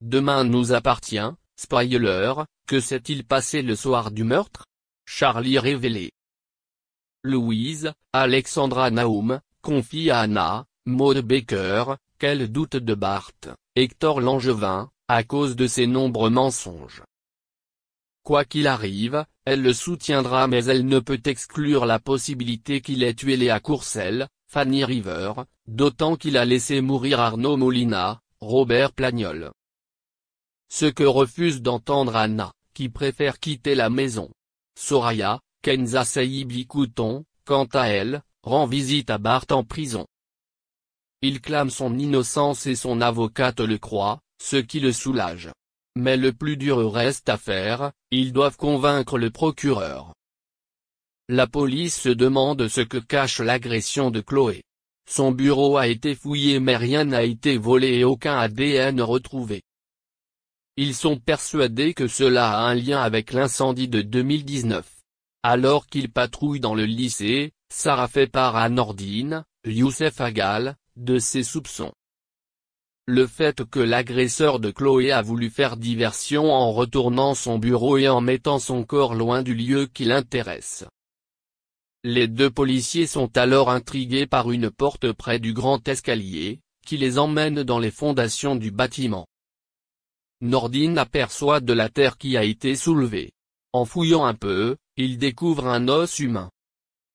Demain nous appartient, spoiler, que s'est-il passé le soir du meurtre Charlie révélé. Louise, Alexandra Naoum, confie à Anna, Maud Baker, qu'elle doute de Bart, Hector Langevin, à cause de ses nombreux mensonges. Quoi qu'il arrive, elle le soutiendra mais elle ne peut exclure la possibilité qu'il ait tué Léa Courcelle, Fanny River, d'autant qu'il a laissé mourir Arnaud Molina, Robert Plagnol. Ce que refuse d'entendre Anna, qui préfère quitter la maison. Soraya, Kenza Saibi Couton, quant à elle, rend visite à Bart en prison. Il clame son innocence et son avocate le croit, ce qui le soulage. Mais le plus dur reste à faire, ils doivent convaincre le procureur. La police se demande ce que cache l'agression de Chloé. Son bureau a été fouillé mais rien n'a été volé et aucun ADN retrouvé. Ils sont persuadés que cela a un lien avec l'incendie de 2019. Alors qu'ils patrouillent dans le lycée, Sarah fait part à Nordine, Youssef Agal, de ses soupçons. Le fait que l'agresseur de Chloé a voulu faire diversion en retournant son bureau et en mettant son corps loin du lieu qui l'intéresse. Les deux policiers sont alors intrigués par une porte près du grand escalier, qui les emmène dans les fondations du bâtiment. Nordine aperçoit de la terre qui a été soulevée. En fouillant un peu, il découvre un os humain.